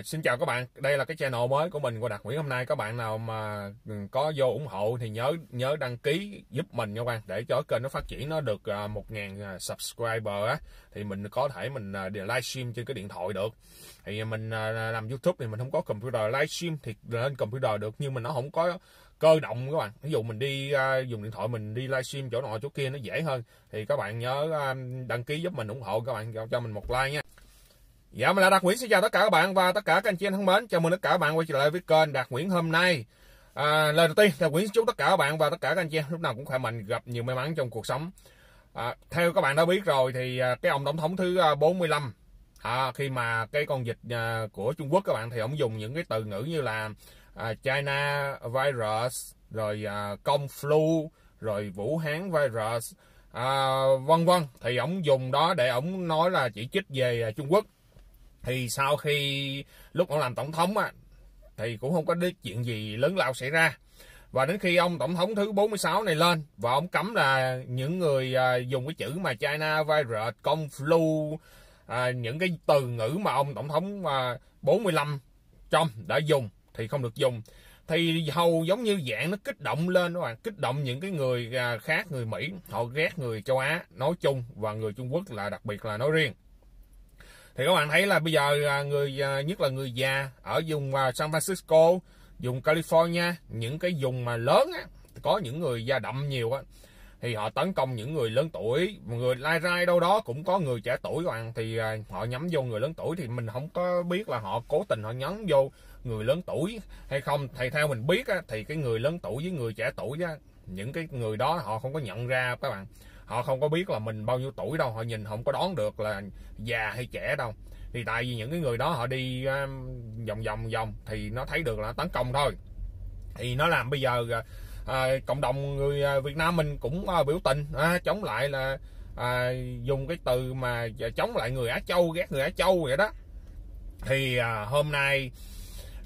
À, xin chào các bạn, đây là cái channel mới của mình của Đạt Nguyễn hôm nay các bạn nào mà ừ, có vô ủng hộ thì nhớ nhớ đăng ký giúp mình nha các bạn để cho kênh nó phát triển nó được 1.000 à, à, subscriber á thì mình có thể mình livestream trên cái điện thoại được thì mình làm YouTube thì mình không có computer livestream thì lên computer được nhưng mình nó không có cơ động các bạn ví dụ mình đi dùng điện thoại mình đi livestream chỗ nọ chỗ kia nó dễ hơn thì các bạn nhớ đăng ký giúp mình ủng hộ các bạn cho, cho mình một like nha Dạ mình là Đạt Nguyễn xin chào tất cả các bạn và tất cả các anh chị em thân mến. Chào mừng tất cả các bạn quay trở lại với kênh Đạt Nguyễn hôm nay. À, lời đầu tiên Đạt Nguyễn chúc tất cả các bạn và tất cả các anh chị em lúc nào cũng khỏe mạnh, gặp nhiều may mắn trong cuộc sống. À, theo các bạn đã biết rồi thì à, cái ông tổng thống thứ 45 à, à, khi mà cái con dịch à, của Trung Quốc các bạn thì ông dùng những cái từ ngữ như là China virus rồi à, flu rồi Vũ Hán virus à, vân vân thì ông dùng đó để ông nói là chỉ trích về Trung Quốc thì sau khi lúc ông làm tổng thống á, thì cũng không có đến chuyện gì lớn lao xảy ra và đến khi ông tổng thống thứ 46 này lên và ông cấm là những người à, dùng cái chữ mà China virus, con flu à, những cái từ ngữ mà ông tổng thống à, 45 trong đã dùng thì không được dùng thì hầu giống như dạng nó kích động lên các bạn kích động những cái người à, khác người Mỹ họ ghét người châu Á nói chung và người Trung Quốc là đặc biệt là nói riêng thì các bạn thấy là bây giờ à, người à, nhất là người già ở vùng à, San Francisco vùng California những cái vùng mà lớn á, có những người da đậm nhiều á thì họ tấn công những người lớn tuổi người lai rai đâu đó cũng có người trẻ tuổi các bạn thì họ nhắm vô người lớn tuổi thì mình không có biết là họ cố tình họ nhắm vô người lớn tuổi hay không thì theo mình biết á, thì cái người lớn tuổi với người trẻ tuổi á, những cái người đó họ không có nhận ra các bạn họ không có biết là mình bao nhiêu tuổi đâu họ nhìn không có đoán được là già hay trẻ đâu thì tại vì những cái người đó họ đi um, vòng vòng vòng thì nó thấy được là tấn công thôi thì nó làm bây giờ à, à cộng đồng người à, Việt Nam mình cũng à, biểu tình à, chống lại là à, dùng cái từ mà chống lại người Á Châu ghét người Á Châu vậy đó thì à, hôm nay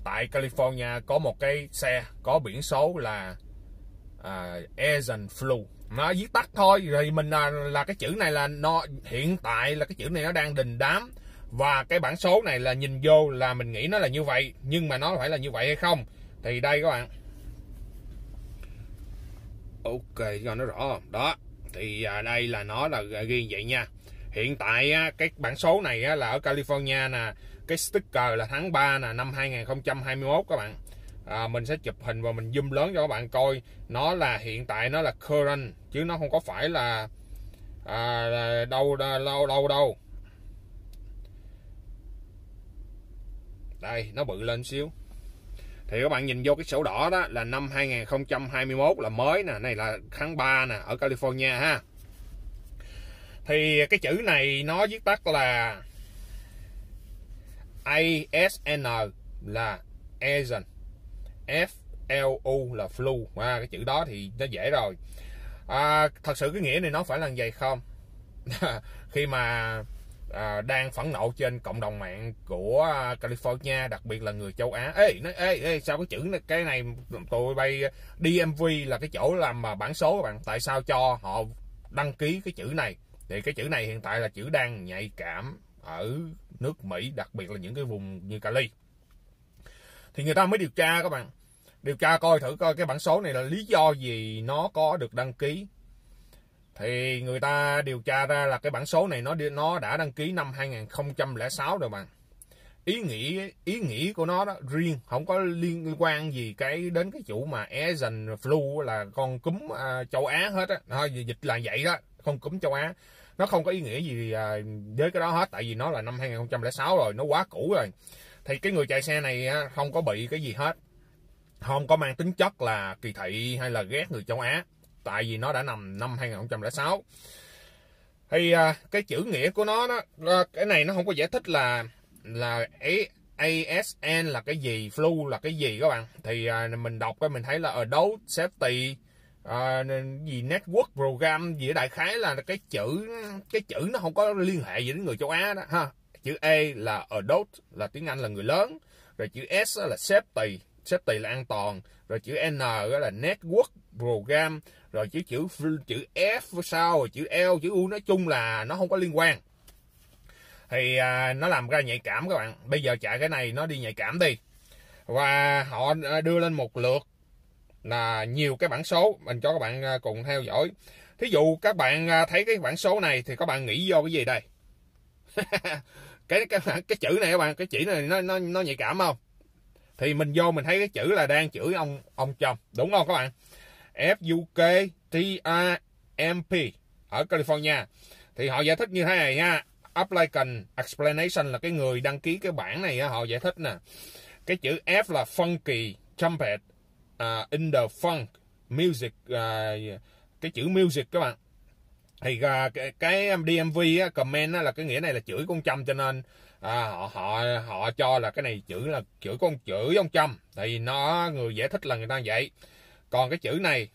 tại California có một cái xe có biển số là à, Asian Flu nó viết tắt thôi thì mình là, là cái chữ này là nó hiện tại là cái chữ này nó đang đình đám và cái bản số này là nhìn vô là mình nghĩ nó là như vậy nhưng mà nó phải là như vậy hay không thì đây các bạn ok cho nó rõ không đó thì à, đây là nó là ghi vậy nha hiện tại á, cái bản số này á, là ở California nè cái sticker là tháng 3 nè năm 2021 các bạn à, mình sẽ chụp hình và mình zoom lớn cho các bạn coi nó là hiện tại nó là current chứ nó không có phải là à, đâu đâu đâu đâu đây nó bự lên xíu thì các bạn nhìn vô cái sổ đỏ đó là năm 2021 là mới nè này là tháng 3 nè ở California ha thì cái chữ này nó viết tắt là ASN là agent F L U là flu à, cái chữ đó thì nó dễ rồi à, thật sự cái nghĩa này nó phải là vậy không khi mà à, đang phẫn nộ trên cộng đồng mạng của California đặc biệt là người châu Á ê nói ê, ê sao cái chữ này, cái này tụi bay DMV là cái chỗ làm mà bản số các bạn tại sao cho họ đăng ký cái chữ này thì cái chữ này hiện tại là chữ đang nhạy cảm ở nước Mỹ đặc biệt là những cái vùng như Cali thì người ta mới điều tra các bạn điều tra coi thử coi cái bản số này là lý do gì nó có được đăng ký thì người ta điều tra ra là cái bản số này nó nó đã đăng ký năm 2006 rồi bạn ý nghĩa ý nghĩa của nó đó riêng không có liên, quan gì cái đến cái chủ mà Asian flu là con cúm à, châu Á hết á thôi dịch là vậy đó con cúm châu Á nó không có ý nghĩa gì à, với cái đó hết tại vì nó là năm 2006 rồi nó quá cũ rồi thì cái người chạy xe này không có bị cái gì hết không có mang tính chất là kỳ thị hay là ghét người châu Á tại vì nó đã nằm năm 2006 thì à, cái chữ nghĩa của nó đó cái này nó không có giải thích là là ấy ASN là cái gì, flu là cái gì các bạn. Thì à, mình đọc cái mình thấy là ở đấu safety à, gì network program gì đại khái là cái chữ cái chữ nó không có liên hệ gì đến người châu Á đó ha chữ A là adult là tiếng Anh là người lớn, rồi chữ S là safety, safety là an toàn, rồi chữ N là network program, rồi chữ chữ chữ F sau, rồi chữ L, chữ U nói chung là nó không có liên quan. Thì à, nó làm ra nhạy cảm các bạn. Bây giờ chạy cái này nó đi nhạy cảm đi. Và họ à, đưa lên một lượt là nhiều cái bảng số mình cho các bạn à, cùng theo dõi. Thí dụ các bạn à, thấy cái bảng số này thì các bạn nghĩ vô cái gì đây? cái cái cái chữ này các bạn cái chữ này nó nó nó nhạy cảm không thì mình vô mình thấy cái chữ là đang chửi ông ông chồng đúng không các bạn FUK TRMP ở California thì họ giải thích như thế này nha applicant explanation là cái người đăng ký cái bản này họ giải thích nè cái chữ F là funky trumpet uh, in the funk music uh, cái chữ music các bạn thì à, cái, cái DMV á, comment á, là cái nghĩa này là chửi con Trump cho nên à, họ họ họ cho là cái này chữ là chữ con chữ ông Trump thì nó người giải thích là người ta vậy còn cái chữ này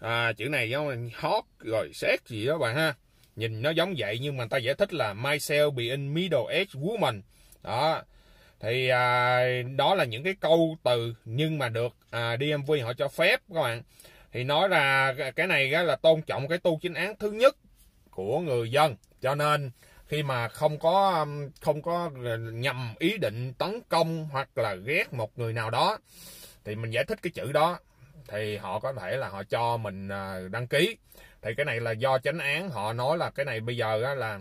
à, chữ này giống hot rồi xét gì đó bạn ha nhìn nó giống vậy nhưng mà ta giải thích là myself being middle age woman đó thì à, đó là những cái câu từ nhưng mà được à, DMV họ cho phép các bạn thì nói là cái này là tôn trọng cái tu chính án thứ nhất của người dân cho nên khi mà không có um, không có ờ, nhầm ý định tấn công hoặc là ghét một người nào đó thì mình giải thích cái chữ đó thì họ có thể là họ cho mình ờ, đăng ký thì cái này là do chánh án họ nói là cái này bây giờ là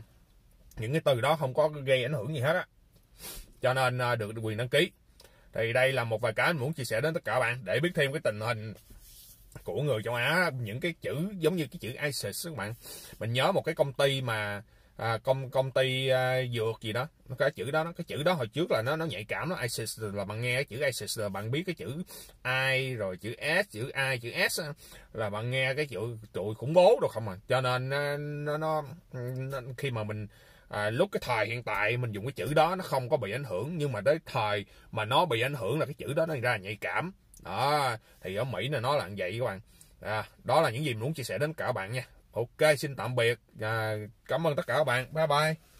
những cái từ đó không có gây ảnh hưởng gì hết á cho nên ờ, được quyền đăng ký thì đây là một vài cái mình muốn chia sẻ đến tất cả bạn để biết thêm cái tình hình của người châu Á những cái chữ giống như cái chữ ISIS các bạn mình nhớ một cái công ty mà à, công công ty à, dược gì đó cái chữ đó cái chữ đó hồi trước là nó nó nhạy cảm nó ISIS là bạn nghe cái chữ ISIS là bạn biết cái chữ I rồi chữ S chữ I chữ S là bạn nghe cái chữ tụi khủng bố đâu không à cho nên à, nó, nó, nó khi mà mình à, lúc cái thời hiện tại mình dùng cái chữ đó nó không có bị ảnh hưởng nhưng mà tới thời mà nó bị ảnh hưởng là cái chữ đó nó ra nhạy cảm đó thì ở Mỹ là nó là vậy các bạn à, đó là những gì muốn chia sẻ đến cả bạn nha ok xin tạm biệt à, cảm ơn tất cả các bạn bye bye